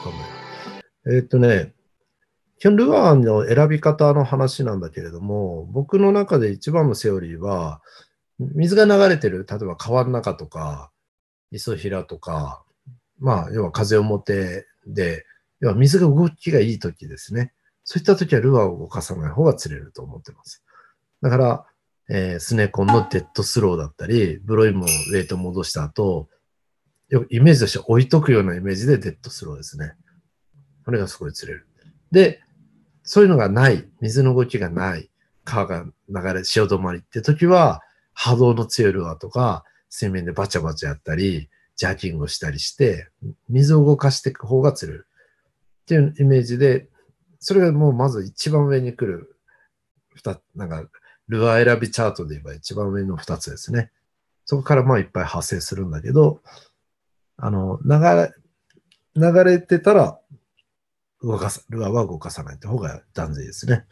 かも。えっ、とね、基本ルアーの選び方の話なんだけれども、僕の中で一番のセオリーは、水が流れてる、例えば川の中とか、磯平とか、まあ、要は風表で、要は水が動きがいい時ですね。そういった時はルアーを動かさない方が釣れると思ってます。だから、えー、スネコンのデッドスローだったり、ブロイムをウェイト戻した後、よくイメージとして置いとくようなイメージでデッドスローですね。これがすごい釣れる。で、そういうのがない、水の動きがない、川が流れ、潮止まりって時は、波動の強いルアーとか、水面でバチャバチャやったり、ジャーキングをしたりして、水を動かしていく方が釣れる。っていうイメージで、それがもうまず一番上に来る、二なんか、ルアー選びチャートで言えば一番上の二つですね。そこからまあいっぱい派生するんだけど、あの、流れ、流れてたら、動かさ、ルアーは動かさないって方が断然ですね。